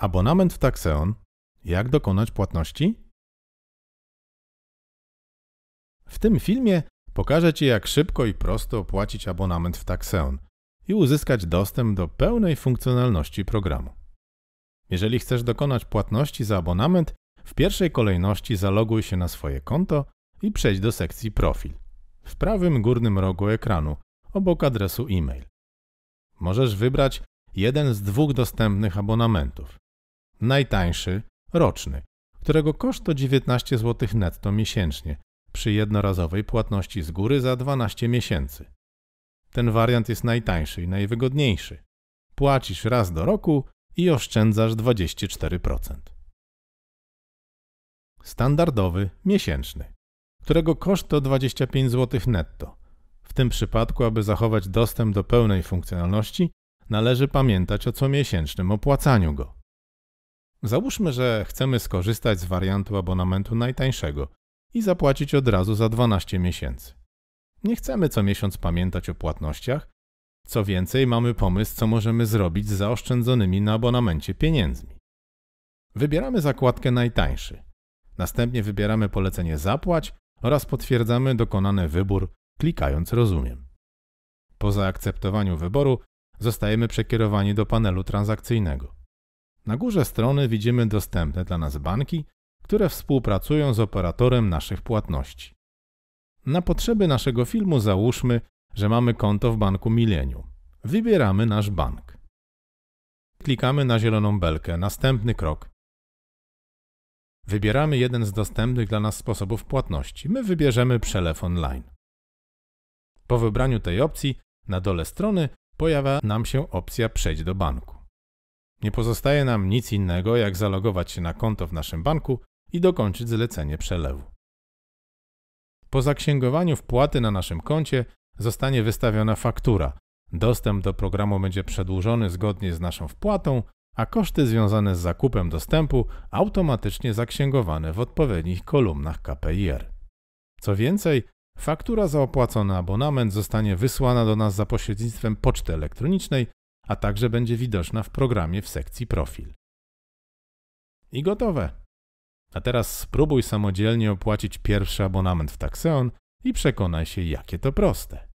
Abonament w Taxeon. Jak dokonać płatności? W tym filmie pokażę Ci, jak szybko i prosto opłacić abonament w Taxeon i uzyskać dostęp do pełnej funkcjonalności programu. Jeżeli chcesz dokonać płatności za abonament, w pierwszej kolejności zaloguj się na swoje konto i przejdź do sekcji Profil w prawym górnym rogu ekranu obok adresu e-mail. Możesz wybrać jeden z dwóch dostępnych abonamentów najtańszy, roczny, którego koszt to 19 zł netto miesięcznie przy jednorazowej płatności z góry za 12 miesięcy. Ten wariant jest najtańszy i najwygodniejszy. Płacisz raz do roku i oszczędzasz 24%. Standardowy miesięczny, którego koszt to 25 zł netto. W tym przypadku, aby zachować dostęp do pełnej funkcjonalności, należy pamiętać o comiesięcznym opłacaniu go. Załóżmy, że chcemy skorzystać z wariantu abonamentu najtańszego i zapłacić od razu za 12 miesięcy. Nie chcemy co miesiąc pamiętać o płatnościach. Co więcej, mamy pomysł, co możemy zrobić z zaoszczędzonymi na abonamencie pieniędzmi. Wybieramy zakładkę najtańszy. Następnie wybieramy polecenie zapłać oraz potwierdzamy dokonany wybór, klikając rozumiem. Po zaakceptowaniu wyboru zostajemy przekierowani do panelu transakcyjnego. Na górze strony widzimy dostępne dla nas banki, które współpracują z operatorem naszych płatności. Na potrzeby naszego filmu załóżmy, że mamy konto w banku Millennium. Wybieramy nasz bank. Klikamy na zieloną belkę, następny krok. Wybieramy jeden z dostępnych dla nas sposobów płatności. My wybierzemy przelew online. Po wybraniu tej opcji na dole strony pojawia nam się opcja Przejdź do banku. Nie pozostaje nam nic innego, jak zalogować się na konto w naszym banku i dokończyć zlecenie przelewu. Po zaksięgowaniu wpłaty na naszym koncie zostanie wystawiona faktura. Dostęp do programu będzie przedłużony zgodnie z naszą wpłatą, a koszty związane z zakupem dostępu automatycznie zaksięgowane w odpowiednich kolumnach KPIR. Co więcej, faktura za opłacony abonament zostanie wysłana do nas za pośrednictwem poczty elektronicznej a także będzie widoczna w programie w sekcji Profil. I gotowe. A teraz spróbuj samodzielnie opłacić pierwszy abonament w Taxeon i przekonaj się, jakie to proste.